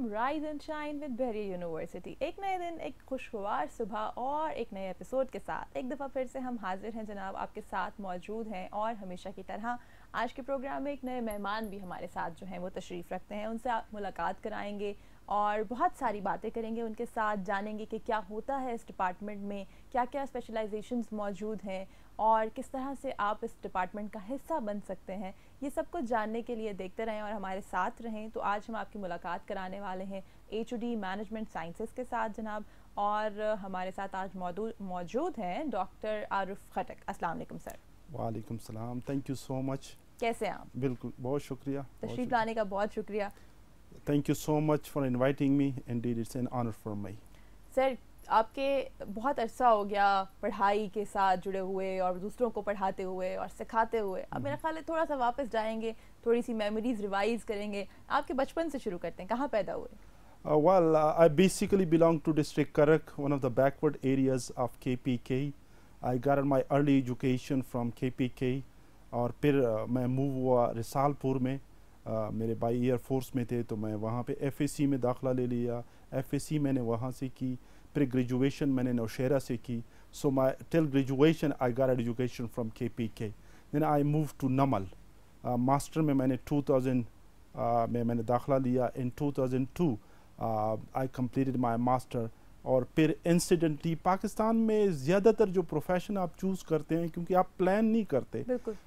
Welcome rise and shine with Bahria University एक नए दिन एक खुशगवार सुबह और एक नए एपिसोड के साथ एक दफ़ा फिर से हम हाजिर हैं जनाब आपके साथ मौजूद हैं और हमेशा की तरह आज के प्रोग्राम में एक नए मेहमान भी हमारे साथ जो हैं वो तशरीफ़ रखते हैं उनसे आप मुलाकात कराएंगे और बहुत सारी बातें करेंगे उनके साथ जानेंगे कि क्या होता है इस डिपार्टमेंट में क्या क्या स्पेशलाइजेशंस मौजूद हैं और किस तरह से आप इस डिपार्टमेंट का हिस्सा बन सकते हैं ये सब कुछ जानने के लिए देखते रहें और हमारे साथ रहें तो आज हम आपकी मुलाकात कराने वाले हैं एच मैनेजमेंट साइंसेस के साथ जनाब और हमारे साथ आज मौजूद हैं डॉक्टर आरुफ खटक अस्सलाम वालेकुम सर वालेकुम सलाम थैंक यू सो मच कैसे हैं आप बिल्कुल बहुत शुक्रिया तशरीफ लाने का बहुत शुक्रिया thank you so much for inviting me and it's an honour for me sir आपके बहुत अर्सा हो गया पढ़ाई के साथ जुड़े हुए और दूसरों को पढ़ाते हुए और सिखाते हुए अब मेरा हम्म। ख्याल है थोड़ा सा वापस जाएंगे थोड़ी सी मेमोरीज रिवाइज करेंगे आपके बचपन से शुरू करते हैं कहाँ पैदा हुए basically belong to district Karak one of the backward areas of K P K I KPK. My early education from K P K और फिर uh, मैं मूव हुआ रिसालपुर में uh, मेरे भाई एयर फोर्स में थे तो मैं वहाँ पे सी में दाखिला ले लिया एफ सी मैंने वहाँ से की फिर ग्रेजुएशन मैंने नौशहरा से की सो माई till graduation I got education from K P K then I move to Namal master में मैंने 2000 uh, में मैंने दाखिला लिया इन 2002 आई कम्प्लीटेड माई मास्टर और फिर इंसिडेंटली पाकिस्तान में ज़्यादातर जो प्रोफेशन आप चूज़ करते हैं क्योंकि आप प्लान नहीं करते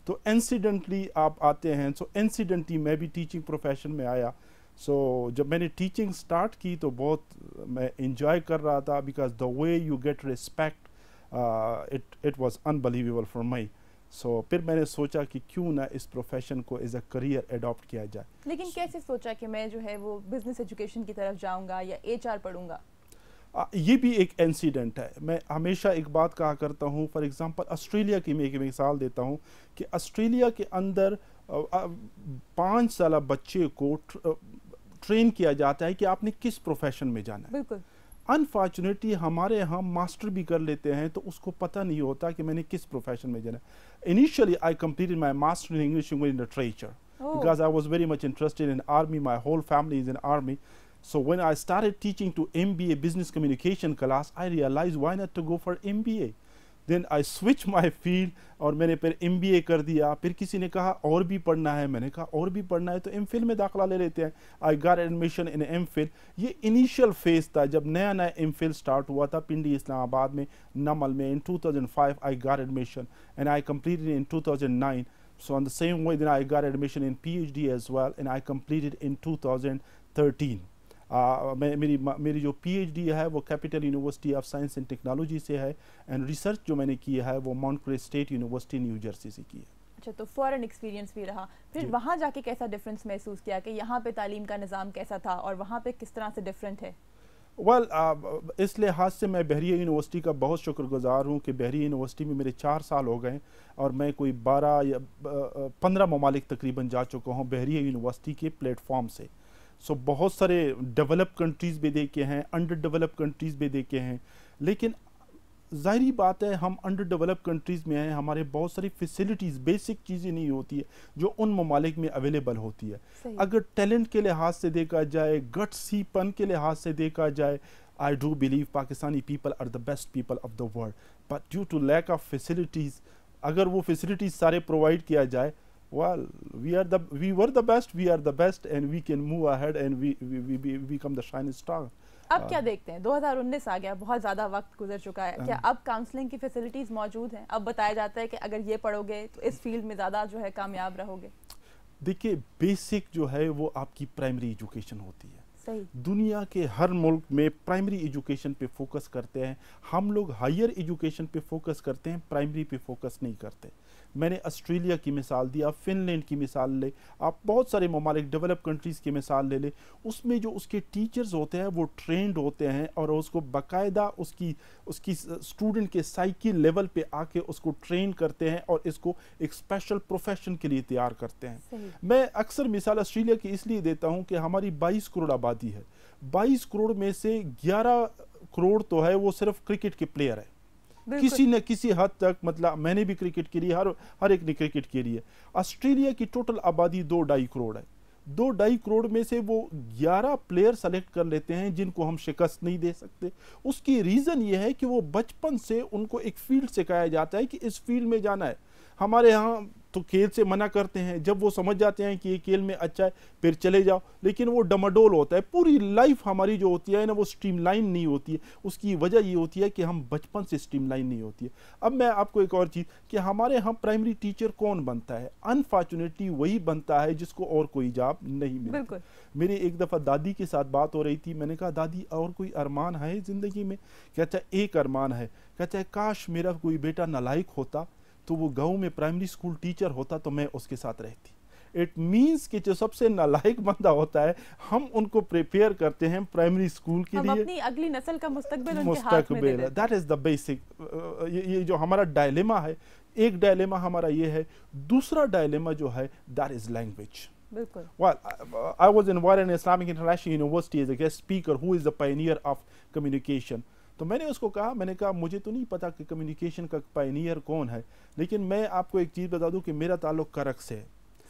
तो इंसिडेंटली आप आते हैं सो so इंसिडेंटली मैं भी टीचिंग प्रोफेशन में आया सो so, जब मैंने टीचिंग स्टार्ट की तो बहुत मैं इंजॉय कर रहा था because the way you get respect it it was unbelievable for me so फिर मैंने सोचा कि क्यों ना इस प्रोफेशन को एज अ करियर एडॉप्ट किया जाए लेकिन so, कैसे सोचा कि मैं जो है वो बिजनेस एजुकेशन की तरफ जाऊंगा या एच आर पढ़ूंगा ये भी एक इंसिडेंट है मैं हमेशा एक बात कहा करता हूँ फॉर एग्जांपल ऑस्ट्रेलिया की मैं एक मिसाल देता हूँ कि ऑस्ट्रेलिया के अंदर पाँच साल बच्चे को ट्रेन किया जाता है कि आपने किस प्रोफेशन में जाना है अनफॉर्चुनेटली हमारे यहाँ मास्टर भी कर लेते हैं तो उसको पता नहीं होता कि मैंने किस प्रोफेशन में जाना है initially I completed my master in English literature because I was very much interested in army my whole family is in army so when I start teaching to M B A business communication class I realize why not to go for M B A then I switch my field और मैंने फिर M B ए कर दिया फिर किसी ने कहा और भी पढ़ना है मैंने कहा और भी पढ़ना है तो एम फिल में दाखिला ले लेते हैं I got admission in M Phil ये इनिशियल फेज़ था जब नया नया एम फिल स्टार्ट हुआ था पिंडी इस्लामाबाद में नमल में in two thousand five I got admission and I complete in two thousand nine So on the same way, then I got admission in PhD as well, and I completed in 2013. मैं मेरी मेरी जो PhD है वो Capital University of Science and Technology से है and research जो मैंने किया है वो Mount State University New Jersey से की है अच्छा तो फॉरेन एक्सपीरियंस भी रहा फिर वहाँ जाके कैसा डिफरेंस महसूस किया कि यहाँ पे तालीम का निज़ाम कैसा था और वहाँ पे किस तरह से डिफरेंट है वेल well, uh, इस लिहाज से मैं बहरिया यूनिवर्सिटी का बहुत शुक्रगुजार हूँ कि बहरिया यूनिवर्सिटी में मेरे चार साल हो गए और मैं कोई बारह या पंद्रह ममालिक तकरीबन जा चुका हूँ बहरिया यूनिवर्सिटी के प्लेटफॉर्म से सो बहुत सारे डेवलप कंट्रीज़ भी देखे हैं अंडर डेवलप कंट्रीज़ भी देखे हैं लेकिन ज़ाहरी बात है हम अंडर डेवलप कंट्रीज़ में हैं हमारे बहुत सारी फैसिलिटीज़ बेसिक चीज़ें नहीं होती है जो उन ममालिक में अवेलेबल होती है अगर टैलेंट के लिहाज से देखा जाए गट सीपन पन के लिहाज से देखा जाए I do believe Pakistani people are the best people of the world but due to lack of facilities अगर वो फैसिलिटीज़ सारे प्रोवाइड किया जाए well we are the we were the best we are the best and we can move ahead and we we, we, we become the shining star अब क्या देखते हैं 2019 आ गया बहुत ज़्यादा वक्त गुजर चुका है क्या हाँ। अब काउंसलिंग की फैसिलिटीज़ मौजूद हैं अब बताया जाता है कि अगर ये पढ़ोगे तो इस फील्ड में ज़्यादा जो है कामयाब रहोगे देखिए बेसिक जो है वो आपकी प्राइमरी एजुकेशन होती है सही दुनिया के हर मुल्क में प्राइमरी एजुकेशन पे फोकस करते हैं हम लोग हायर एजुकेशन पे फोकस करते हैं प्राइमरी पे फोकस नहीं करते मैंने ऑस्ट्रेलिया की मिसाल दी आप फिनलैंड की मिसाल ले आप बहुत सारे ममालिक डेवलप कंट्रीज़ की मिसाल ले ले उसमें जो उसके टीचर्स होते हैं वो ट्रेंड होते हैं और उसको बाकायदा उसकी उसकी स्टूडेंट के साइकिल लेवल पे आके उसको ट्रेन करते हैं और इसको एक स्पेशल प्रोफेशन के लिए तैयार करते हैं मैं अक्सर मिसाल ऑस्ट्रेलिया की इसलिए देता हूँ कि हमारी बाईस करोड़ आबादी है बाईस करोड़ में से ग्यारह करोड़ तो है वो सिर्फ क्रिकेट के प्लेयर है किसी न किसी हद तक मतलब मैंने भी क्रिकेट खेली हर हर एक ने क्रिकेट खेली है ऑस्ट्रेलिया की टोटल आबादी दो ढाई करोड़ है दो ढाई करोड़ में से वो ग्यारह प्लेयर सेलेक्ट कर लेते हैं जिनको हम शिकस्त नहीं दे सकते उसकी रीज़न ये है कि वो बचपन से उनको एक फील्ड सिखाया जाता है कि इस फील्ड में जाना है हमारे यहाँ तो खेल से मना करते हैं जब वो समझ जाते हैं कि ये खेल में अच्छा है फिर चले जाओ लेकिन वो डमाडोल होता है पूरी लाइफ हमारी जो होती है ना वो स्ट्रीमलाइन नहीं होती है उसकी वजह ये होती है कि हम बचपन से स्ट्रीमलाइन नहीं होती है अब मैं आपको एक और चीज़ कि हमारे यहाँ हम प्राइमरी टीचर कौन बनता है अनफॉर्चुनेटली वही बनता है जिसको और कोई जॉब नहीं मिलता मेरी एक दफ़ा दादी के साथ बात हो रही थी मैंने कहा दादी और कोई अरमान है ज़िंदगी में क्या एक अरमान है कहता काश मेरा कोई बेटा नालायक होता तो वो गांव में प्राइमरी स्कूल टीचर होता तो मैं उसके साथ रहती इट मींस कि जो सबसे नालायक बंदा होता है हम उनको प्रिपेयर करते हैं प्राइमरी स्कूल के लिए अपनी अगली नस्ल का मुस्तकबिल मुस्तकबिल दैट इज़ द बेसिक ये जो हमारा डायलेमा है एक डायलेमा हमारा ये है दूसरा डायलेमा जो है that is language Well, I was in Warren Islamic International University as a guest speaker who is the pioneer of communication. तो मैंने उसको कहा मैंने कहा मुझे तो नहीं पता कि कम्युनिकेशन का पाइनियर कौन है लेकिन मैं आपको एक चीज़ बता दूं कि मेरा ताल्लुक करक से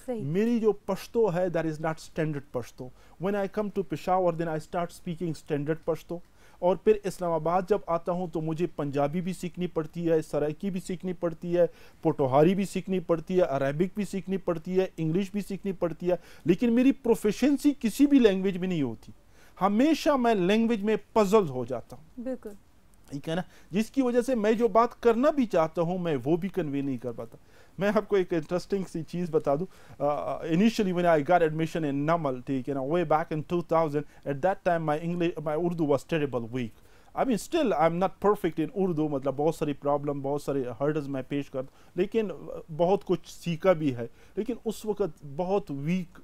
है मेरी जो पश्तो है that is not standard Pashto when I come to Peshawar then I start speaking standard Pashto और फिर इस्लामाबाद जब आता हूँ तो मुझे पंजाबी भी सीखनी पड़ती है सराइकी भी सीखनी पड़ती है पोटोहारी भी सीखनी पड़ती है अरेबिक भी सीखनी पड़ती है इंग्लिश भी सीखनी पड़ती है लेकिन मेरी प्रोफेशनसी किसी भी लैंग्वेज में नहीं होती हमेशा मैं लैंग्वेज में पजल हो जाता हूँ ठीक है ना जिसकी वजह से मैं जो बात करना भी चाहता हूँ मैं वो भी कन्वे नहीं कर पाता मैं आपको एक इंटरेस्टिंग सी चीज़ बता दूँ initially when I got admission in Namal ठीक है ना way back in 2000 at that time my English my Urdu was terrible weak I mean still I am not perfect in Urdu मतलब बहुत सारी प्रॉब्लम बहुत सारे हर्डल्स मैं पेश कर लेकिन बहुत कुछ सीखा भी है लेकिन उस वक्त बहुत वीक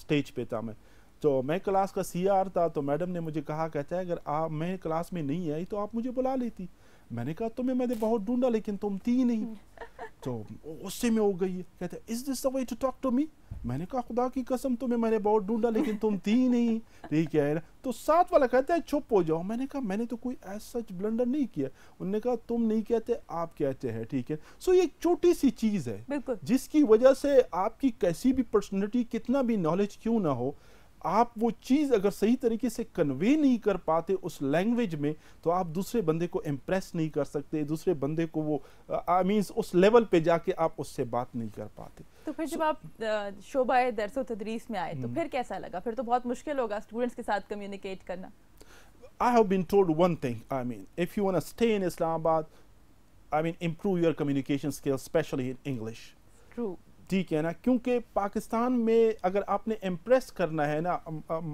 स्टेज uh, पे था मैं तो मैं क्लास का सी था तो मैडम ने मुझे कहा कहता है अगर आप मैं क्लास में नहीं आई तो आप मुझे बुला लेती मैंने कहा तुम्हें तो मैंने बहुत ढूंढा लेकिन तुम थी नहीं तो गुस्से में हो गई कहते is this the way to talk to me मैंने कहा खुदा की कसम तुम्हें मैंने बहुत ढूंढा लेकिन तुम थी नहीं ठीक है ना तो साथ वाला कहता है चुप हो जाओ मैंने कहा मैंने तो कोई ऐसा सच ब्लंडर नहीं किया उन्होंने कहा तुम नहीं कहते आप कहते हैं ठीक है सो ये एक छोटी सी चीज़ है जिसकी वजह से आपकी कैसी भी पर्सनैलिटी कितना भी नॉलेज क्यों ना हो आप वो चीज़ अगर सही तरीके से कन्वे नहीं कर पाते उस लैंग्वेज में तो आप दूसरे बंदे को इम्प्रेस नहीं कर सकते दूसरे बंदे को वो आई मीन उस लेवल पे जाके आप उससे बात नहीं कर पाते तो फिर जब आप शोबा दरसो तदरीस में आए तो हम्म। फिर कैसा लगा फिर तो बहुत मुश्किल होगा स्टूडेंट्स के साथ कम्युनिकेट करना I have been told one thing. I mean, if you want to stay in Islamabad, I mean, improve your communication skills, especially in English. True. ठीक है ना क्योंकि पाकिस्तान में अगर आपने इम्प्रेस करना है ना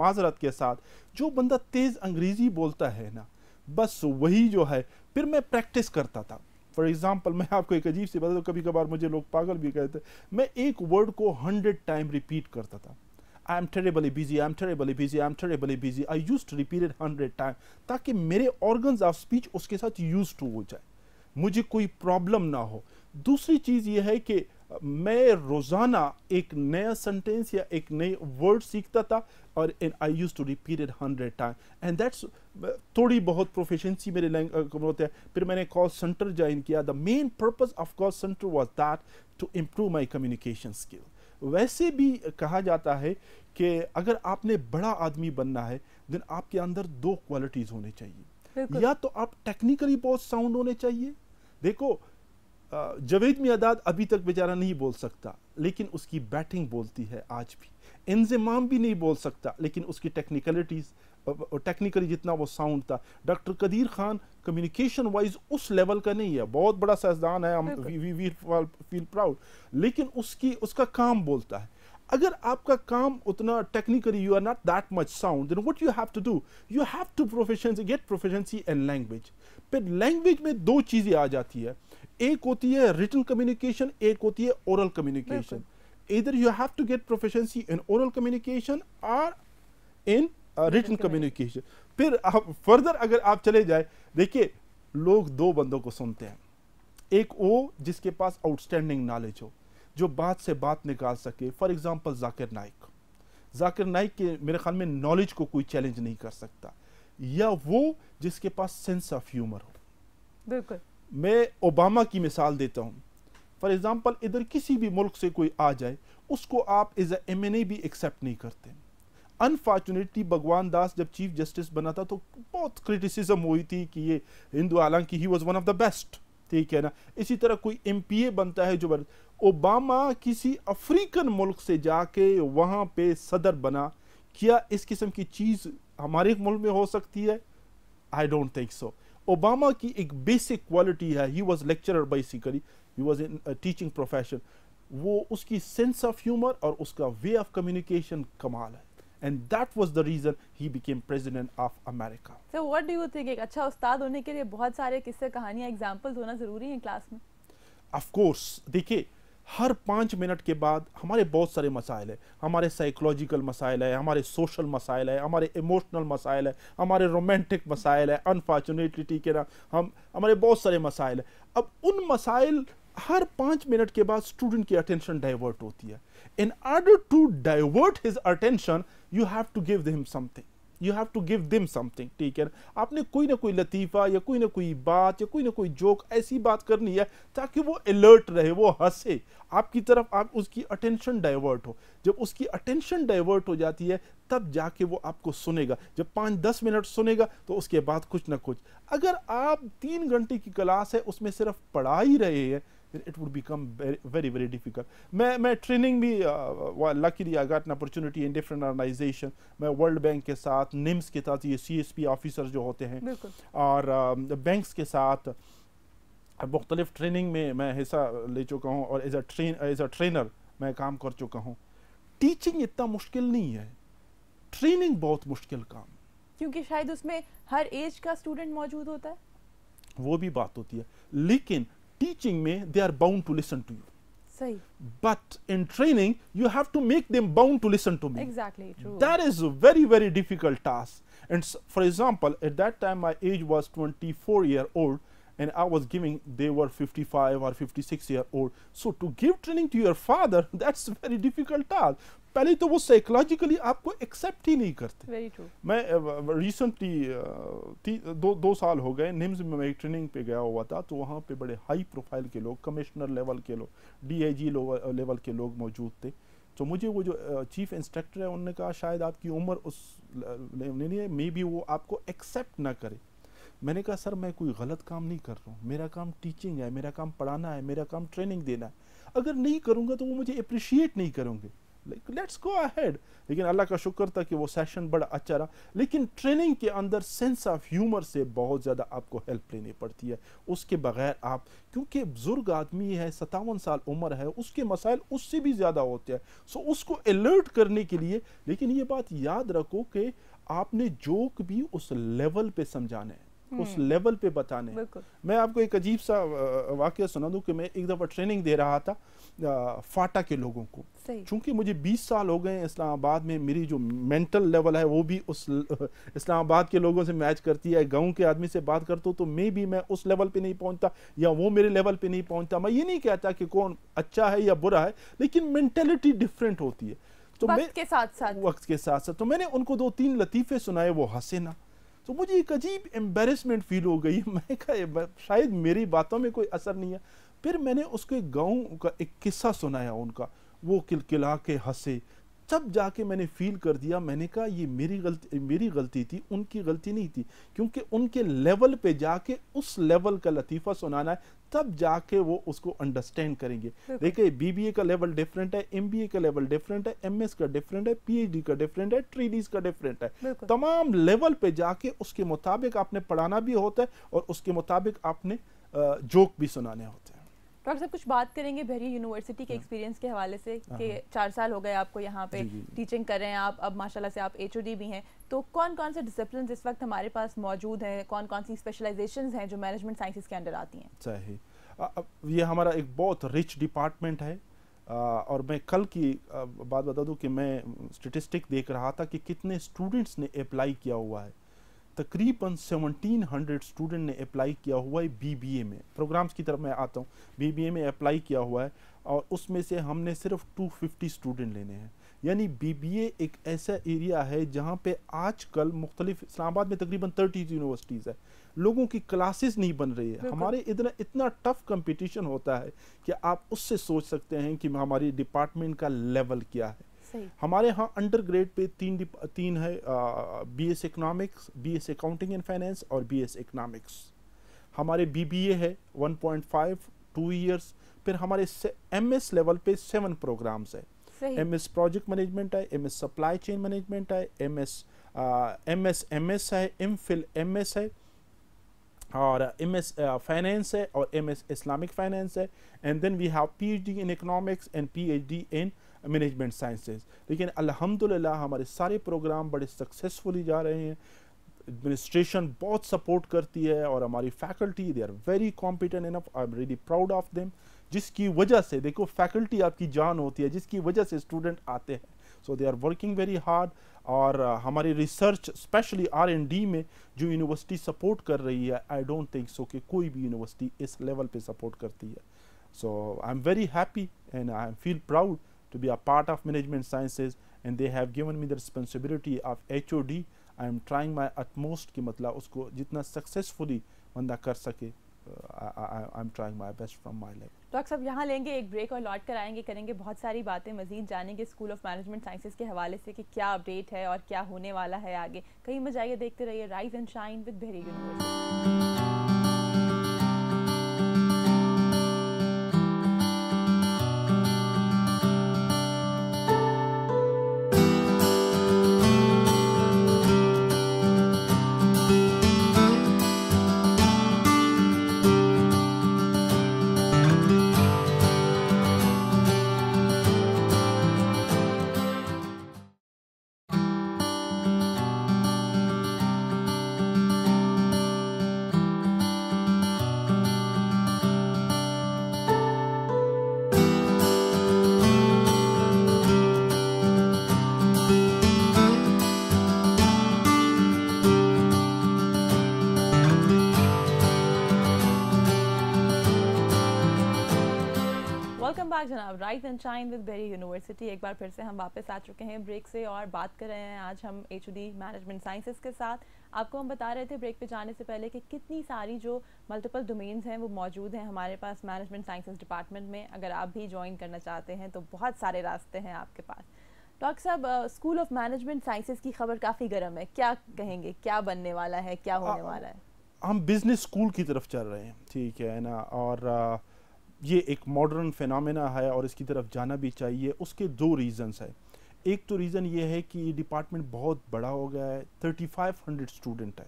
माजरत के साथ जो बंदा तेज़ अंग्रेज़ी बोलता है ना बस वही जो है फिर मैं प्रैक्टिस करता था फॉर एग्ज़ाम्पल मैं आपको एक अजीब सी बता कभी कभार मुझे लोग पागल भी कहते मैं एक वर्ड को हंड्रेड टाइम रिपीट करता था I am terribly busy I am terribly busy I am terribly busy I use to repeat it hundred time ताकि मेरे ऑर्गन्स ऑफ स्पीच उसके साथ यूज टू हो जाए मुझे कोई प्रॉब्लम ना हो दूसरी चीज़ यह है कि मैं रोज़ाना एक नया सेंटेंस या एक नए वर्ड सीखता था और and I use to repeat it hundred time and that's थोड़ी बहुत प्रोफेशनसी मेरे uh, होते हैं फिर मैंने कॉल सेंटर ज्वाइन किया the main purpose of call centre was that to improve my communication skill वैसे भी कहा जाता है कि अगर आपने बड़ा आदमी बनना है देन आपके अंदर दो क्वालिटीज़ होने चाहिए या तो आप टेक्निकली बहुत साउंड होने चाहिए देखो जवेद मियादाद अभी तक बेचारा नहीं बोल सकता लेकिन उसकी बैटिंग बोलती है आज भी इंजमाम भी नहीं बोल सकता लेकिन उसकी टेक्निकलिटीज़ टेक्निकली जितना वो साउंड था doctor Qadeer Khan communication wise उस लेवल का नहीं है बहुत बड़ा साइंसदान है हम वी वी फील प्राउड लेकिन उसकी उसका काम बोलता है अगर आपका काम उतना technically you are not that much sound then what you have to do you have to profession get proficiency and language फिर लैंग्वेज में दो चीज़ें आ जाती है एक होती है रिटर्न कम्युनिकेशन एक होती है ओरल कम्युनिकेशन इधर you have to get proficiency in oral communication और इन रिटर्न कम्युनिकेशन फिर आप फर्दर अगर आप चले जाए देखिए लोग दो बंदों को सुनते हैं एक वो जिसके पास आउटस्टैंडिंग नॉलेज हो जो बात से बात निकाल सके फॉर एग्जाम्पल जाकिर नाइक जाकिर नाइक के मेरे ख्याल में नॉलेज को कोई चैलेंज नहीं कर सकता या वो जिसके पास सेंस ऑफ ह्यूमर हो बिल्कुल मैं ओबामा की मिसाल देता हूँ फॉर एग्ज़ाम्पल इधर किसी भी मुल्क से कोई आ जाए उसको आप एज एम एन ए भी एक्सेप्ट नहीं करते अनफॉर्चुनेटली भगवान दास जब चीफ जस्टिस बना था तो बहुत क्रिटिसिज्म हुई थी कि ये हिंदू हालांकि he was one of the best ठीक है ना इसी तरह कोई एम पी ए बनता है जो ओबामा किसी अफ्रीकन मुल्क से जाके वहाँ पे सदर बना क्या इस किस्म की चीज़ हमारे मुल्क में हो सकती है I don't think so Obama की एक बेसिक क्वालिटी है he was lecturer basically he was in teaching profession वो उसकी सेंस ऑफ ह्यूमर और उसका वे ऑफ कम्युनिकेशन कमाल है and that was the reason he became president of America. So what do you think? एक अच्छा उस्ताद होने के लिए बहुत सारे किस्से कहानियाँ examples होना ज़रूरी है क्लास में? Of course, देखिए हर पाँच मिनट के बाद हमारे बहुत सारे मसाइल है हमारे साइकोलॉजिकल मसाइल है हमारे सोशल मसाइल है हमारे इमोशनल मसाइल है हमारे रोमांटिक मसाइल है अनफॉर्चुनेटली के ना हम हमारे बहुत सारे मसाइल है अब उन मसाइल हर पाँच मिनट के बाद स्टूडेंट की अटेंशन डाइवर्ट होती है in order to divert his attention you have to give him something you have to give them something ठीक है आपने कोई ना कोई लतीफ़ा या कोई ना कोई बात या कोई ना कोई जोक ऐसी बात करनी है ताकि वो अलर्ट रहे वो हंसे आपकी तरफ आप उसकी अटेंशन डाइवर्ट हो जब उसकी अटेंशन डाइवर्ट हो जाती है तब जाके वो आपको सुनेगा जब पाँच दस मिनट सुनेगा तो उसके बाद कुछ ना कुछ अगर आप तीन घंटे की क्लास है उसमें सिर्फ पढ़ा ही रहे हैं it would become very, very, very difficult. My, my training भी uh, well, luckily I got an opportunity in different organization. मैं वर्ल्ड बैंक के साथ निम्स के साथ ये सी ऑफिसर जो होते हैं और बैंक्स um, के साथ मुख्तलिफ ट्रेनिंग में मैं हिस्सा ले चुका हूँ और as a train as a trainer मैं काम कर चुका हूँ टीचिंग इतना मुश्किल नहीं है ट्रेनिंग बहुत मुश्किल काम क्योंकि शायद उसमें हर एज का स्टूडेंट मौजूद होता है वो भी बात होती है लेकिन teaching me, they are bound to listen to you. But in training you have to make them bound to listen to me. Exactly true. That is a very very difficult task. And for example, at that time my age was 24 year old and I was giving they were 55 or 56 year old so to give training to your father that's a very difficult task पहले तो वो psychologically आपको accept ही नहीं करते मैं recently uh, दो दो साल हो गए निम्स में मैं ट्रेनिंग पे गया हुआ था तो वहाँ पे बड़े हाई प्रोफाइल के लोग कमिश्नर लेवल के लोग डीआईजी लेवल के लोग मौजूद थे तो मुझे वो जो चीफ इंस्ट्रक्टर है उन्होंने कहा शायद आपकी उम्र उस नहीं है मे बी वो आपको एक्सेप्ट ना करे मैंने कहा सर मैं कोई गलत काम नहीं कर रहा हूँ मेरा काम टीचिंग है मेरा काम पढ़ाना है मेरा काम ट्रेनिंग देना है अगर नहीं करूँगा तो वो मुझे अप्रिशिएट नहीं करूँगे लेट्स गो अहेड लेकिन अल्लाह का शुक्र था कि वो सेशन बड़ा अच्छा रहा लेकिन ट्रेनिंग के अंदर सेंस ऑफ ह्यूमर से बहुत ज़्यादा आपको हेल्प लेनी पड़ती है उसके बगैर आप क्योंकि बुजुर्ग आदमी है सतावन साल उम्र है उसके मसाइल उससे भी ज़्यादा होते हैं सो उसको अलर्ट करने के लिए लेकिन ये बात याद रखो कि आपने जोक भी उस लेवल पे समझाना है उस लेवल हम्म। पे बताने मैं आपको एक अजीब सा वाक्य सुना दूं कि मैं एक दफ़ा ट्रेनिंग दे रहा था फाटा के लोगों को चूंकि मुझे 20 साल हो गए इस्लामाबाद में मेरी जो मेंटल लेवल है वो भी उस इस्लामाबाद के लोगों से मैच करती है गांव के आदमी से बात करता हूँ तो मैं भी मैं उस लेवल पे नहीं पहुंचता या वो मेरे लेवल पे नहीं पहुंचता मैं ये नहीं कहता कि कौन अच्छा है या बुरा है लेकिन मेंटेलिटी डिफरेंट होती है तो वक्त के साथ साथ वक्त के साथ साथ तो मैंने उनको दो तीन लतीफ़े सुनाए वो हंसे ना तो मुझे एक अजीब एम्बेरसमेंट फील हो गई मैं कहा शायद मेरी बातों में कोई असर नहीं है फिर मैंने उसके गाँव का एक किस्सा सुनाया उनका वो किलकिला के हंसे तब जाके मैंने फील कर दिया मैंने कहा ये मेरी गलती मेरी गलती थी उनकी गलती नहीं थी क्योंकि उनके लेवल पे जाके उस लेवल का लतीफ़ा सुनाना है तब जाके वो उसको अंडरस्टैंड करेंगे देखिए बीबीए का लेवल डिफरेंट है एमबीए का लेवल डिफरेंट है एमएस का डिफरेंट है पीएचडी का डिफरेंट है डीज का डिफरेंट है तमाम लेवल पे जाके उसके मुताबिक आपने पढ़ाना भी होता है और उसके मुताबिक आपने जोक भी सुनाने होते हैं डॉक्टर साहब कुछ बात करेंगे बहरी यूनिवर्सिटी के एक्सपीरियंस हाँ। के हवाले से हाँ, कि हाँ। चार साल हो गए आपको यहाँ पे टीचिंग कर रहे हैं आप अब माशाल्लाह से आप एच भी हैं तो कौन कौन से डिसिप्लिन इस वक्त हमारे पास मौजूद हैं कौन कौन सी स्पेशलाइजेशन हैं जो मैनेजमेंट साइंसिस के अंडर आती हैं सही अच्छा, ये हमारा एक बहुत रिच डिपार्टमेंट है आ, और मैं कल की बात बता दूँ कि मैं स्टेटिस्टिक देख रहा था कि कितने स्टूडेंट्स ने अप्लाई किया हुआ है तकरीबन 1700 स्टूडेंट ने अप्लाई किया हुआ है बीबीए में प्रोग्राम्स की तरफ मैं आता हूँ बीबीए में अप्लाई किया हुआ है और उसमें से हमने सिर्फ 250 स्टूडेंट लेने हैं यानी बीबीए एक ऐसा एरिया है जहाँ पे आजकल मुख्तलिफ इस्लामाबाद में तकरीबन थर्टी यूनिवर्सिटीज़ है लोगों की क्लासेस नहीं बन रही है हमारे इधर इतना टफ कंपटीशन होता है कि आप उससे सोच सकते हैं कि हमारी डिपार्टमेंट का लेवल क्या है हमारे यहाँ अंडर ग्रेड पे तीन तीन है B S economics B S accounting and finance और बी एस इकनॉमिक्स हमारे बी बी ए है one point five two years फिर हमारे एम एस लेवल पे सेवन प्रोग्राम्स है एम एस प्रोजेक्ट मैनेजमेंट है M S supply chain management है M S M S M S है M Phil M S है और एम एस फाइनेंस है और एम एस इस्लामिक फाइनेंस है and then we have P H D in economics and P H D in management sciences लेकिन अल्हम्दुलिल्लाह हमारे सारे प्रोग्राम बड़े सक्सेसफुली जा रहे हैं एडमिनिस्ट्रेशन बहुत सपोर्ट करती है और हमारी faculty they are very competent enough I am really proud of them जिसकी वजह से देखो फैकल्टी आपकी जान होती है जिसकी वजह से स्टूडेंट आते हैं so they are working very hard और uh, हमारी research specially R and D में जो यूनिवर्सिटी सपोर्ट कर रही है आई डोंट थिंक सो कि कोई भी यूनिवर्सिटी इस लेवल पे सपोर्ट करती है so I am very happy and I am feel proud to be a part of management sciences and they have given me the responsibility of HOD I am trying my utmost कि मतलब उसको जितना successfully बंदा कर सके I am trying my best from my life doctor sahab यहाँ लेंगे एक ब्रेक और लौट कर आएंगे करेंगे बहुत सारी बातें मजीद जानेंगे स्कूल ऑफ मैनेजमेंट साइंसेज के हवाले से कि क्या अपडेट है और क्या होने वाला है आगे कहीं मजाइए देखते रहिए rise and shine with Bahria University welcome back जनाब rise and shine with Bahria University एक बार फिर से हम वापस आ चुके हैं ब्रेक से और बात कर रहे हैं आज हम एच मैनेजमेंट साइंसेस के साथ आपको हम बता रहे थे ब्रेक पे जाने से पहले कि कितनी सारी जो मल्टीपल डोमेन्स हैं वो मौजूद हैं हमारे पास मैनेजमेंट साइंसेस डिपार्टमेंट में अगर आप भी ज्वाइन करना चाहते हैं तो बहुत सारे रास्ते हैं आपके पास doctor sahab school of management sciences की खबर काफ़ी गर्म है क्या कहेंगे क्या बनने वाला है क्या होने वाला है हम बिजनेस स्कूल की तरफ चल रहे हैं ठीक है ना और uh, ये एक मॉडर्न फिनमिना है और इसकी तरफ जाना भी चाहिए उसके दो रीज़न्स हैं एक तो रीज़न ये है कि ये डिपार्टमेंट बहुत बड़ा हो गया है थर्टी फाइव हंड्रेड स्टूडेंट है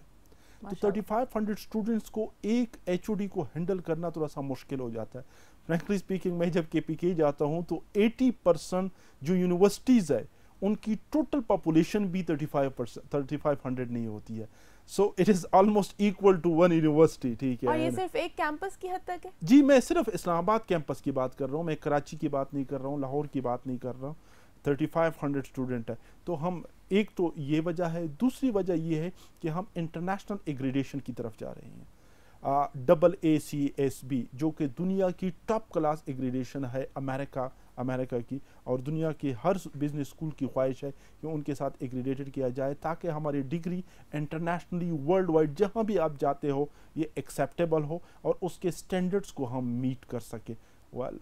तो थर्टी फाइव हंड्रेड स्टूडेंट्स को एक एच को हैंडल करना थोड़ा सा मुश्किल हो जाता है फ्रेंकली स्पीकिंग मैं जब के पी के जाता हूँ तो एटी परसेंट जो यूनिवर्सिटीज़ है उनकी टोटल पॉपुलेशन भी thirty five percent thirty five hundred नहीं होती है so it is almost equal to one university ठीक है और ये सिर्फ एक कैंपस की हद तक है जी मैं सिर्फ इस्लामाबाद कैंपस की बात कर रहा हूँ मैं कराची की बात नहीं कर रहा हूँ लाहौर की बात नहीं कर रहा हूँ थर्टी फाइव हंड्रेड स्टूडेंट है तो हम एक तो ये वजह है दूसरी वजह ये है कि हम इंटरनेशनल एग्रीडेशन की तरफ जा रहे हैं double A C S B जो कि दुनिया की टॉप क्लास एग्रीडेशन है अमेरिका अमेरिका की और दुनिया के हर बिजनेस स्कूल की ख्वाहिश है कि उनके साथ एग्रीडेटेड किया जाए ताकि हमारी डिग्री इंटरनेशनली वर्ल्ड वाइड जहाँ भी आप जाते हो ये एक्सेप्टेबल हो और उसके स्टैंडर्ड्स को हम मीट कर सकें वेल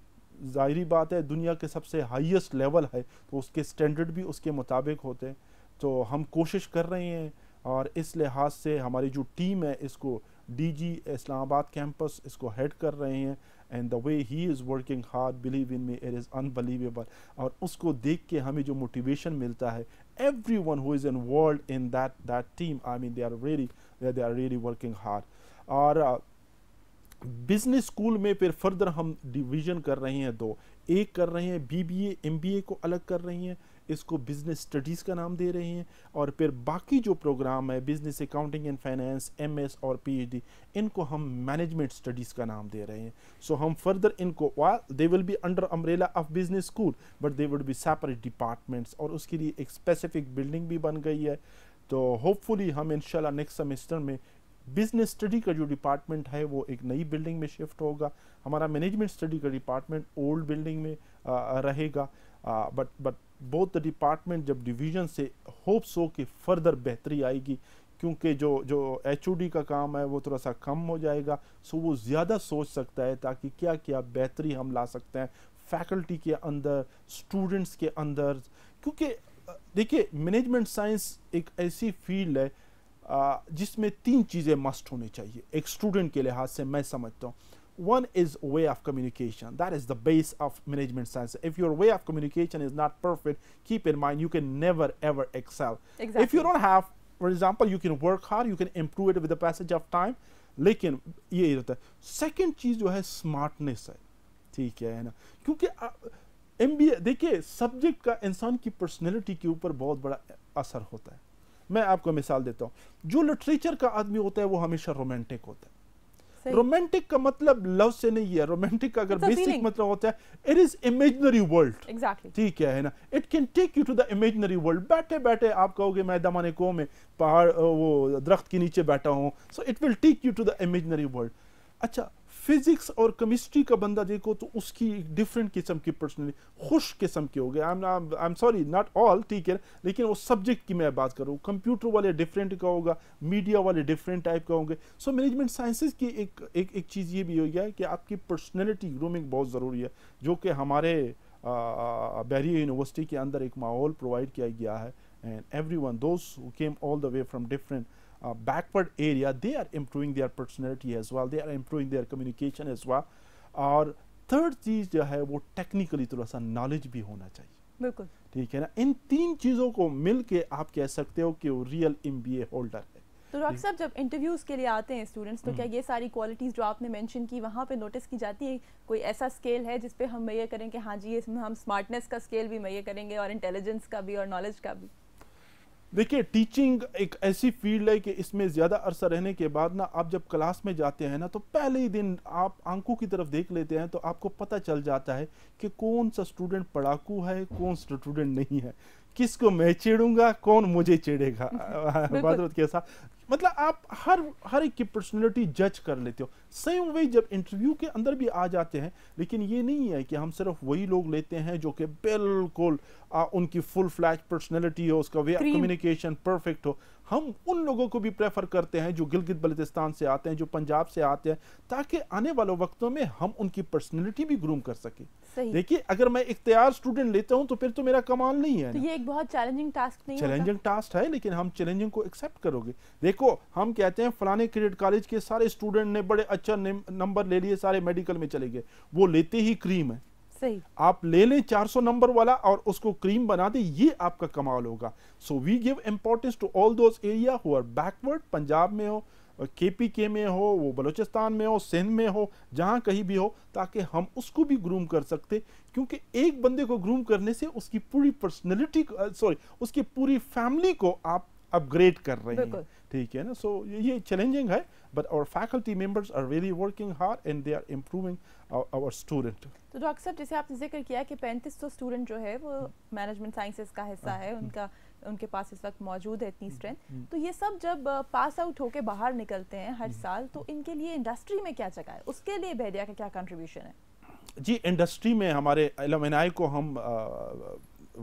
ज़ाहरी बात है दुनिया के सबसे हाईएस्ट लेवल है तो उसके स्टैंडर्ड भी उसके मुताबिक होते हैं तो हम कोशिश कर रहे हैं और इस लिहाज से हमारी जो टीम है इसको डीजी इस्लामाबाद कैंपस इसको हेड कर रहे हैं and the way he is working hard believe in me it is unbelievable और उसको देख के हमें जो मोटिवेशन मिलता है everyone who is in world in that that team I mean they are ready they are ready working hard और business uh, school में फिर फर्दर हम डिवीजन कर रहे हैं दो ए कर रहे हैं बीबीए एमबीए को अलग कर रही हैं इसको बिज़नेस स्टडीज़ का नाम दे रहे हैं और फिर बाकी जो प्रोग्राम है business accounting and finance MS और पीएचडी इनको हम मैनेजमेंट स्टडीज़ का नाम दे रहे हैं सो so, हम फर्दर इनको they will be under umbrella of business school but they would be separate departments और उसके लिए एक स्पेसिफिक बिल्डिंग भी बन गई है तो होपफुली हम इन नेक्स्ट सेमेस्टर में बिजनेस स्टडी का जो डिपार्टमेंट है वो एक नई बिल्डिंग में शिफ्ट होगा हमारा मैनेजमेंट स्टडी का डिपार्टमेंट ओल्ड बिल्डिंग में रहेगा but but both the department जब डिवीजन से होप सो कि फर्दर बेहतरी आएगी क्योंकि जो जो एच का काम है वो थोड़ा सा कम हो जाएगा सो वो ज़्यादा सोच सकता है ताकि क्या क्या बेहतरी हम ला सकते हैं फैकल्टी के अंदर स्टूडेंट्स के अंदर क्योंकि देखिए मैनेजमेंट साइंस एक ऐसी फील्ड है जिसमें तीन चीज़ें मस्ट होनी चाहिए एक स्टूडेंट के लिहाज से मैं समझता हूँ one is way of communication that is the base of management science if your way of communication is not perfect keep in mind you can never ever excel if you don't have for example you can work hard you can improve it with the passage of time लेकिन ये रहता है second चीज जो है smartness है ठीक है ना क्योंकि एम बी ए देखिए सब्जेक्ट का इंसान की पर्सनैलिटी के ऊपर बहुत बड़ा असर होता है मैं आपको मिसाल देता हूँ जो लिटरेचर का आदमी होता है वो हमेशा रोमांटिक होता है रोमांटिक का मतलब लव से नहीं है रोमांटिक का अगर बेसिक मतलब होता है इट इज इमेजनरी वर्ल्ड ठीक है ना it can take you to the imaginary world बैठे बैठे आप कहोगे मैं दमाने को में पहाड़ वो दरख्त के नीचे बैठा हूँ so it will take you to the imaginary world अच्छा फिजिक्स और केमिस्ट्री का बंदा देखो तो उसकी डिफरेंट किस्म की पर्सनली खुश किस्म की हो गई I am sorry not all ठीक है लेकिन वो सब्जेक्ट की मैं बात करूँ कंप्यूटर वाले डिफरेंट का होगा मीडिया वाले डिफरेंट टाइप का होंगे सो मैनेजमेंट साइंसिस की एक एक एक चीज़ ये भी हो गया कि आपकी पर्सनैलिटी ग्रूमिंग बहुत ज़रूरी है जो कि हमारे बहरी यूनिवर्सिटी के अंदर एक माहौल प्रोवाइड किया गया है and every one those came all the way from different uh, backward area, they are improving their personality as well, they are improving their communication as well. और थर्ड चीज़ जो है वो टेक्निकली थोड़ा सा नॉलेज भी होना चाहिए बिल्कुल ठीक है ना इन तीन चीज़ों को मिलके आप कह सकते हो कि वो रियल एम होल्डर है तो डॉक्टर साहब जब इंटरव्यूज़ के लिए आते हैं स्टूडेंट्स तो क्या हम्म। ये सारी क्वालिटीज़ जो आपने मेंशन की वहाँ पे नोटिस की जाती है कोई ऐसा स्केल है जिस पे हम मैयर करें कि हाँ जी इसमें हम स्मार्टनेस का स्केल भी मैयर करेंगे और इंटेलिजेंस का भी और नॉलेज का भी देखिए टीचिंग एक ऐसी फील्ड है कि इसमें ज़्यादा अरसा रहने के बाद ना आप जब क्लास में जाते हैं ना तो पहले ही दिन आप आंखों की तरफ देख लेते हैं तो आपको पता चल जाता है कि कौन सा स्टूडेंट पढ़ाकू है कौन सा स्टूडेंट नहीं है किसको मैं चेड़ूंगा कौन मुझे छेड़ेगा के साथ मतलब आप हर हर एक की पर्सनैलिटी जज कर लेते हो सेम वे जब इंटरव्यू के अंदर भी आ जाते हैं लेकिन ये नहीं है कि हम सिर्फ वही लोग लेते हैं जो कि बिल्कुल उनकी फुल फ्लैश पर्सनैलिटी हो उसका वे ऑफ कम्युनिकेशन परफेक्ट हो हम उन लोगों को भी प्रेफर करते हैं जो गिलगित बल्तिस्तान से आते हैं जो पंजाब से आते हैं ताकि आने वाले वक्तों में हम उनकी पर्सनैलिटी भी ग्रूम कर सकें देखिए अगर मैं इख्तियार स्टूडेंट लेता हूँ तो फिर तो मेरा कमाल नहीं है तो ये एक बहुत चैलेंजिंग टास्क नहीं चैलेंजिंग टास्क है लेकिन हम चैलेंजिंग को एक्सेप्ट करोगे देखो हम कहते हैं फलाने क्रिकेट कॉलेज के सारे स्टूडेंट ने बड़े अच्छा नंबर ले लिए सारे मेडिकल में चले गए वो लेते ही क्रीम है सही आप ले लें 400 नंबर वाला और उसको क्रीम बना दें ये आपका कमाल होगा so we give importance to all those area who are backward Punjab में हो के पी के में हो वो बलूचिस्तान में हो सिंध में हो जहाँ कहीं भी हो ताकि हम उसको भी ग्रूम कर सकते क्योंकि एक बंदे को ग्रूम करने से उसकी पूरी पर्सनैलिटी सॉरी uh, उसकी पूरी फैमिली को आप अपग्रेड कर रहे हैं ठीक है ना सो so, ये चैलेंजिंग है but our faculty members are really working hard and they are improving our student तो डॉक्टर साहब जैसे आपने जिक्र किया कि पैंतीस सौ स्टूडेंट जो है वो मैनेजमेंट साइंसेस का हिस्सा है हम्म, उनका उनके पास इस वक्त मौजूद है इतनी स्ट्रेंथ हम्म, हम्म। तो ये सब जब पास आउट होके बाहर निकलते हैं हर साल तो इनके लिए इंडस्ट्री में क्या जगह है उसके लिए बहरिया का क्या कंट्रीब्यूशन है जी इंडस्ट्री में हमारे एलमनाई को हम आ,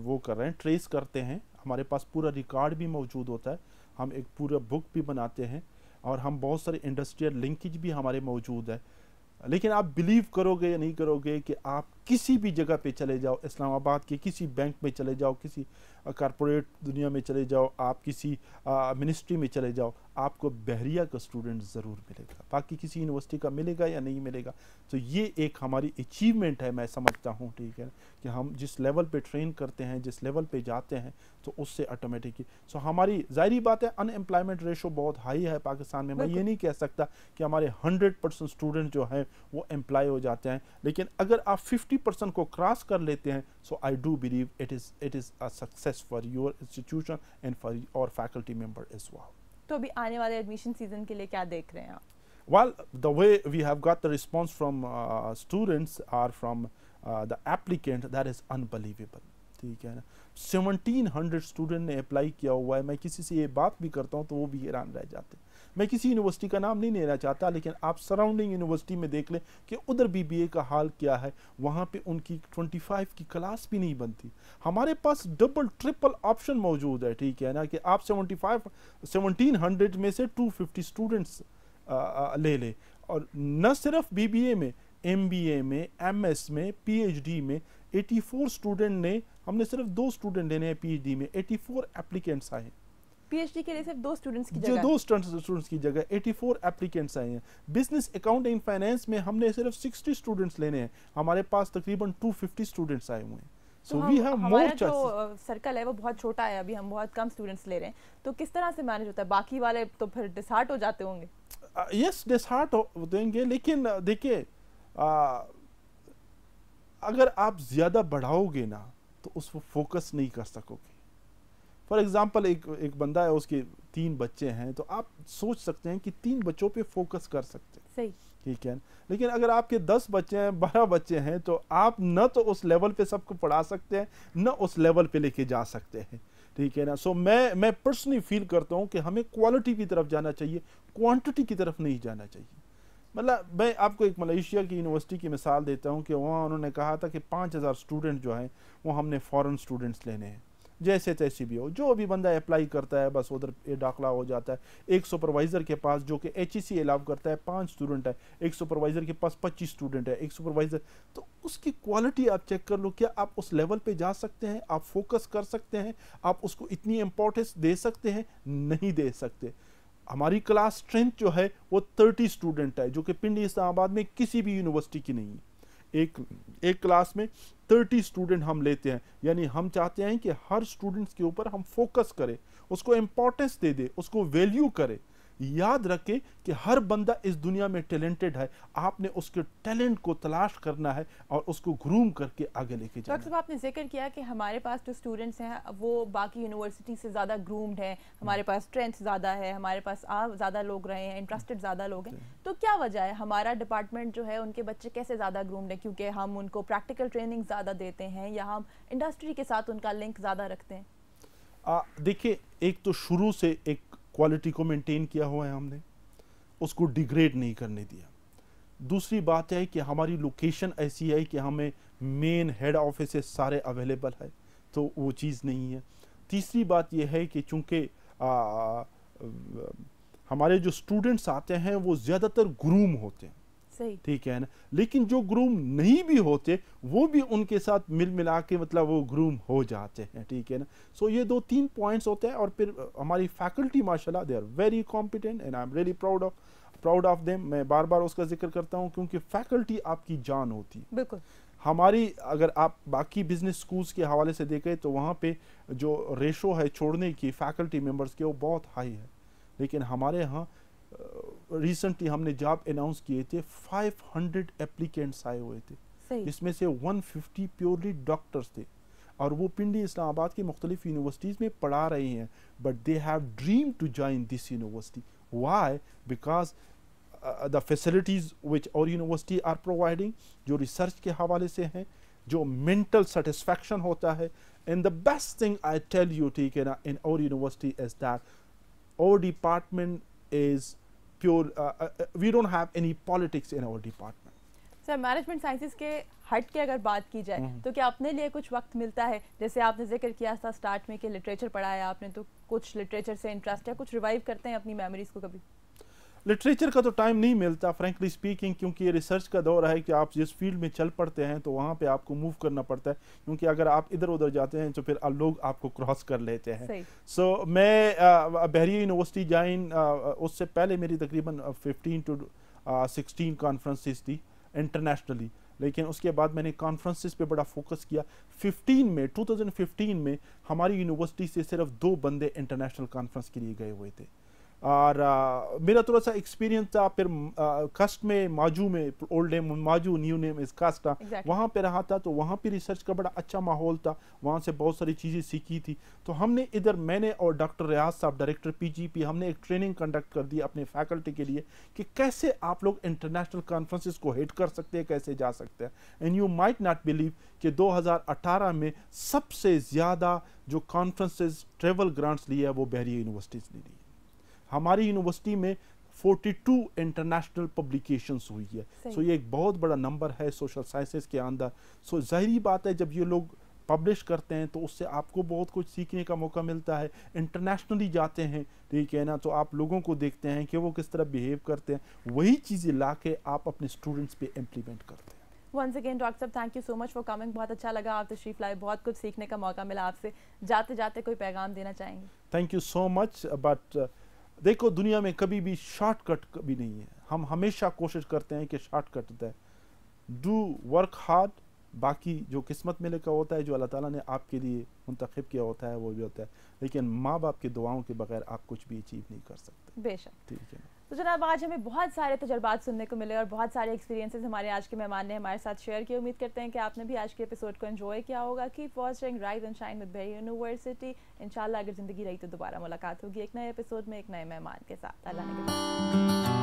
वो कर रहे हैं ट्रेस करते हैं हमारे पास पूरा रिकॉर्ड भी मौजूद होता है हम एक पूरा बुक भी बनाते हैं और हम बहुत सारे इंडस्ट्रियल लिंकेज भी हमारे मौजूद है लेकिन आप बिलीव करोगे या नहीं करोगे कि आप किसी भी जगह पे चले जाओ इस्लामाबाद के किसी बैंक में चले जाओ किसी कॉरपोरेट दुनिया में चले जाओ आप किसी मिनिस्ट्री में चले जाओ आपको बहरिया का स्टूडेंट ज़रूर मिलेगा बाकी किसी यूनिवर्सिटी का मिलेगा या नहीं मिलेगा तो ये एक हमारी अचीवमेंट है मैं समझता हूँ ठीक है कि हम जिस लेवल पे ट्रेन करते हैं जिस लेवल पे जाते हैं तो उससे ऑटोमेटिकली सो हमारी जाहरी बात है अनएम्प्लॉयमेंट रेशो बहुत हाई है पाकिस्तान में मैं ये नहीं कह सकता कि हमारे हंड्रेड परसेंट स्टूडेंट जो हैं वो एम्प्लॉय हो जाते हैं लेकिन अगर आप फिफ्टी फिफ्टी परसेंट को क्रॉस कर लेते हैं so I do believe it is it is a success for your institution and for our faculty member is वाह तो अभी आने वाले एडमिशन सीजन के लिए क्या देख रहे हैं आप well the way we have got the response from uh, students or from uh, the applicant that is unbelievable ठीक है ना 1700 स्टूडेंट ने अप्लाई किया हुआ है मैं किसी से ये बात भी करता हूँ तो वो भी हैरान रह जाते हैं मैं किसी यूनिवर्सिटी का नाम नहीं लेना चाहता लेकिन आप सराउंडिंग यूनिवर्सिटी में देख लें कि उधर बी का हाल क्या है वहाँ पे उनकी 25 की क्लास भी नहीं बनती हमारे पास डबल ट्रिपल ऑप्शन मौजूद है ठीक है ना कि आप 75 1700 में से 250 स्टूडेंट्स ले लें और न सिर्फ बीबीए में एमबीए में एमएस में पीएचडी में 84 स्टूडेंट ने हमने सिर्फ दो स्टूडेंट लेने हैं पीएचडी में 84 एप्लीकेंट्स आए पीएचडी के लिए सिर्फ दो स्टूडेंट्स की जगह जो दो स्टूडेंट्स की जगह 84 एप्लीकेंट्स आए हैं बिजनेस अकाउंट एंड फाइनेंस में हमने सिर्फ 60 स्टूडेंट्स लेने हैं हमारे पास तकरीबन 250 स्टूडेंट्स आए हुए हैं सो वी हैव मोर जो सर्कल है वो बहुत छोटा है अभी हम बहुत कम स्टूडेंट्स ले रहे हैं तो किस तरह से मैनेज होता है बाकी वाले तो फिर डिसहार्ट हो जाते होंगे यस डिसहार्ट हो देंगे लेकिन देखिए अगर आप ज़्यादा बढ़ाओगे ना तो उस पर फोकस नहीं कर सकोगे फॉर एग्ज़ाम्पल एक एक बंदा है उसके तीन बच्चे हैं तो आप सोच सकते हैं कि तीन बच्चों पे फोकस कर सकते हैं सही ठीक है लेकिन अगर आपके दस बच्चे हैं बारह बच्चे हैं तो आप न तो उस लेवल पे सबको पढ़ा सकते हैं न उस लेवल पे लेके जा सकते हैं ठीक है ना सो so, मैं मैं पर्सनली फील करता हूँ कि हमें क्वालिटी की तरफ जाना चाहिए क्वांटिटी की तरफ नहीं जाना चाहिए मतलब मैं आपको एक मलेशिया की यूनिवर्सिटी की मिसाल देता हूँ कि वहाँ उन्होंने कहा था कि पाँच हज़ार स्टूडेंट जो हैं वो हमने फ़ॉरन स्टूडेंट्स लेने हैं जैसे तैसे भी हो जो भी बंदा अप्लाई करता है बस उधर ये दाखिला हो जाता है एक सुपरवाइज़र के पास जो कि एच ई अलाउ करता है पाँच स्टूडेंट है एक सुपरवाइज़र के पास पच्चीस स्टूडेंट है एक सुपरवाइज़र तो उसकी क्वालिटी आप चेक कर लो क्या आप उस लेवल पर जा सकते हैं आप फोकस कर सकते हैं आप उसको इतनी इम्पोर्टेंस दे सकते हैं नहीं दे सकते हमारी क्लास स्ट्रेंथ जो है वो थर्टी स्टूडेंट है जो कि पिंड इस्लामाबाद में किसी भी यूनिवर्सिटी की नहीं है एक एक क्लास में थर्टी स्टूडेंट हम लेते हैं यानी हम चाहते हैं कि हर स्टूडेंट्स के ऊपर हम फोकस करें उसको इम्पोर्टेंस दे दे उसको वैल्यू करें याद रखें कि हर बंदा इस दुनिया में टैलेंटेड है आपने उसके टैलेंट को तलाश करना है और उसको ग्रूम करके आगे लेके जाना डॉक्टर आपने जिक्र किया कि हमारे पास जो स्टूडेंट्स हैं वो बाकी यूनिवर्सिटी से ज़्यादा ग्रूम्ड हैं हमारे पास स्ट्रेंथ ज़्यादा है हमारे पास ज़्यादा लोग रहे हैं इंटरेस्टेड ज़्यादा लोग हैं तो क्या वजह है हमारा डिपार्टमेंट जो है उनके बच्चे कैसे ज़्यादा ग्रूम्ड है क्योंकि हम उनको प्रैक्टिकल ट्रेनिंग ज़्यादा देते हैं या हम इंडस्ट्री के साथ उनका लिंक ज़्यादा रखते हैं देखिए एक तो शुरू से एक क्वालिटी को मेंटेन किया हुआ है हमने उसको डिग्रेड नहीं करने दिया दूसरी बात है कि हमारी लोकेशन ऐसी है कि हमें मेन हेड ऑफिस सारे अवेलेबल है तो वो चीज़ नहीं है तीसरी बात यह है कि चूँकि हमारे जो स्टूडेंट्स आते हैं वो ज़्यादातर ग्रूम होते हैं ठीक है ना लेकिन जो ग्रूम नहीं भी होते वो भी उनके साथ मिल मिला के मतलब वो ग्रूम हो जाते हैं ठीक है ना सो so ये दो तीन पॉइंट्स होते हैं और फिर हमारी फैकल्टी माशाल्लाह they are very competent and I am really proud of proud of them मैं बार बार उसका जिक्र करता हूँ क्योंकि फैकल्टी आपकी जान होती है बिल्कुल हमारी अगर आप बाकी बिजनेस स्कूल्स के हवाले से देखें तो वहाँ पे जो रेशो है छोड़ने की फैकल्टी मेम्बर्स के वो बहुत हाई है लेकिन हमारे यहाँ रिसेंटली हमने जॉब अनाउंस किए थे 500 एप्लीकेंट्स आए हुए थे इसमें से 150 प्योरली डॉक्टर्स थे और वो पिंडी इस्लामाबाद की मुख्तलिफ यूनिवर्सिटीज़ में पढ़ा रहे हैं but they have dream to join this university why because the facilities which our university are providing जो रिसर्च के हवाले से हैं जो मेंटल सेटिस्फेक्शन होता है and the best thing I tell you ठीक है ना in our university is that our department is pure, uh, uh, uh, we don't have any politics in our department. sir management sciences के हट के अगर बात की जाए हम्म। तो क्या अपने लिए कुछ वक्त मिलता है जैसे आपने जिक्र किया था स्टार्ट में कि लिटरेचर पढ़ाया आपने तो कुछ लिटरेचर से इंटरेस्ट है कुछ रिवाइव करते हैं अपनी मेमोरीज को कभी लिटरेचर का तो टाइम नहीं मिलता फ्रेंकली स्पीकिंग क्योंकि ये रिसर्च का दौर है कि आप जिस फील्ड में चल पड़ते हैं तो वहाँ पे आपको मूव करना पड़ता है क्योंकि अगर आप इधर उधर जाते हैं तो फिर लोग आपको क्रॉस कर लेते हैं सो so, मैं बहरी यूनिवर्सिटी ज्वाइन उससे पहले मेरी तकरीबन फिफ्टीन टू सिक्सटीन कॉन्फ्रेंसिस थी इंटरनेशनली लेकिन उसके बाद मैंने कॉन्फ्रेंसिस पे बड़ा फोकस किया 15 में 2015 में हमारी यूनिवर्सिटी से सिर्फ दो बंदे इंटरनेशनल कॉन्फ्रेंस के लिए गए हुए थे और आ, मेरा थोड़ा सा एक्सपीरियंस था फिर कस्ट में माजू में old name MAJU new name इस कस्ट था exactly. वहाँ पे रहा था तो वहाँ पे रिसर्च का बड़ा अच्छा माहौल था वहाँ से बहुत सारी चीज़ें सीखी थी तो हमने इधर मैंने और डॉक्टर रियाज साहब डायरेक्टर पीजीपी हमने एक ट्रेनिंग कंडक्ट कर दी अपने फैकल्टी के लिए कि कैसे आप लोग इंटरनेशनल कॉन्फ्रेंसिस को हेड कर सकते हैं कैसे जा सकते हैं and you might not believe कि 2018 में सबसे ज़्यादा जो कॉन्फ्रेंसेज ट्रेवल ग्रांट्स लिए है वो बहरी यूनिवर्सिटीज़ ने ली हमारी यूनिवर्सिटी में 42 इंटरनेशनल पब्लिकेशंस हुई है सो so, ये एक बहुत बड़ा नंबर है सोशल साइंसेस के अंदर सो so, जहरी बात है जब ये लोग पब्लिश करते हैं तो उससे आपको बहुत कुछ सीखने का मौका मिलता है इंटरनेशनली जाते हैं ठीक तो है ना तो आप लोगों को देखते हैं कि वो किस तरह बिहेव करते हैं वही चीज़ें ला के आप अपने स्टूडेंट्स पे इम्प्लीमेंट करते हैं वंस अगेन डॉक्टर साहब thank you so much for coming बहुत अच्छा लगा आप तशरीफ लाए बहुत कुछ सीखने का मौका मिला आपसे जाते जाते कोई पैगाम देना चाहेंगे thank you so much but देखो दुनिया में कभी भी शॉर्टकट कभी नहीं है हम हमेशा कोशिश करते हैं कि शॉर्टकट होता है डू वर्क हार्ड बाकी जो किस्मत मेले का होता है जो अल्लाह ताला ने आपके लिए मुंतखब किया होता है वो भी होता है लेकिन माँ बाप की दुआओं के बगैर आप कुछ भी अचीव नहीं कर सकते बेशक ठीक है तो जनाब आज हमें बहुत सारे तजर्बात सुनने को मिले और बहुत सारे एक्सपीरियंसेस हमारे आज के मेहमान ने हमारे साथ शेयर किए उम्मीद करते हैं कि आपने भी आज के एपिसोड को एंजॉय किया होगा keep watching rise and shine with भाई यूनिवर्सिटी इंशाल्लाह अगर ज़िंदगी रही तो दोबारा मुलाकात होगी एक नए एपिसोड में एक नए मेहमान के साथ अल्लाह ने